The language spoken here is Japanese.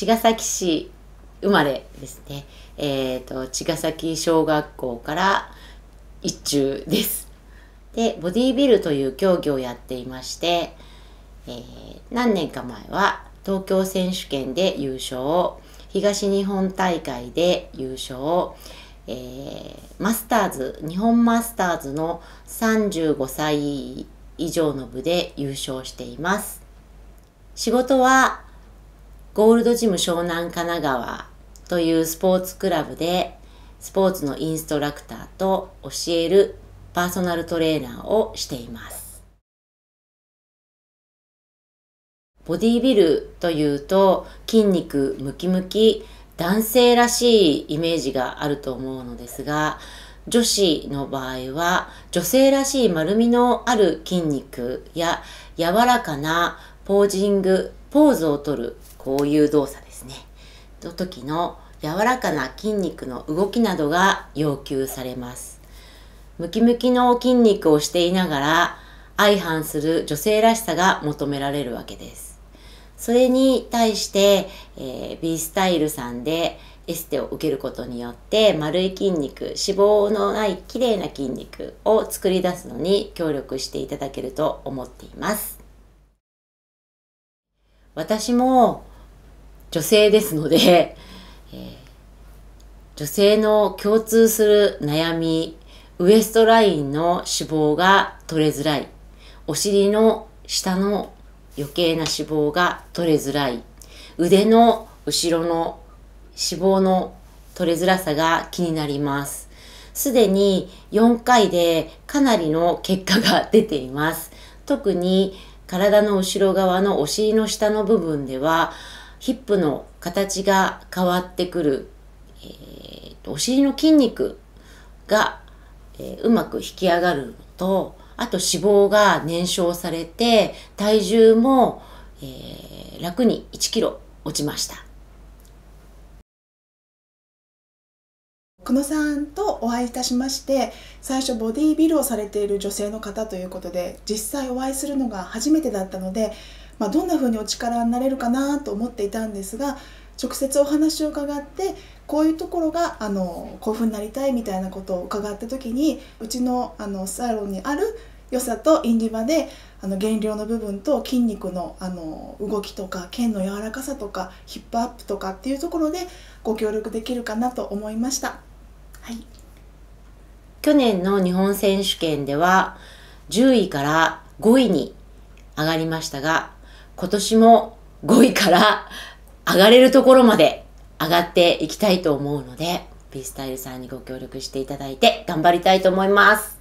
茅ヶ崎市生まれですね。えー、と、茅ヶ崎小学校から一中です。で、ボディービルという競技をやっていまして、えー、何年か前は東京選手権で優勝、東日本大会で優勝、えー、マスターズ、日本マスターズの35歳以上の部で優勝しています。仕事はゴールドジム湘南神奈川というスポーツクラブでスポーツのインストラクターと教えるパーソナルトレーナーをしています。ボディービルというと筋肉ムキムキ男性らしいイメージがあると思うのですが女子の場合は女性らしい丸みのある筋肉や柔らかなポージングポーズをとるこういう動作ですね。の時の柔らかな筋肉の動きなどが要求されます。ムキムキの筋肉をしていながら相反する女性らしさが求められるわけです。それに対して、えー、B スタイルさんでエステを受けることによって丸い筋肉脂肪のない綺麗な筋肉を作り出すのに協力していただけると思っています私も女性ですので、えー、女性の共通する悩み、ウエストラインの脂肪が取れづらい、お尻の下の余計な脂肪が取れづらい、腕の後ろの脂肪の取れづらさが気になります。すでに4回でかなりの結果が出ています。特に体の後ろ側のお尻の下の部分ではヒップの形が変わってくる、えー、お尻の筋肉が、えー、うまく引き上がるのと、あと脂肪が燃焼されて、体重も、えー、楽に1キロ落ちました。久野さんとお会いいたしまして最初ボディービルをされている女性の方ということで実際お会いするのが初めてだったのでまあ、どんな風にお力になれるかなと思っていたんですが直接お話を伺ってこういうところがあのこういうふうになりたいみたいなことを伺った時にうちのあのサロンにある良さとインディバであの減量の部分と筋肉のあの動きとか腱の柔らかさとかヒップアップとかっていうところでご協力できるかなと思いました。はい、去年の日本選手権では10位から5位に上がりましたが今年も5位から上がれるところまで上がっていきたいと思うので、B スタイルさんにご協力していただいて頑張りたいと思います。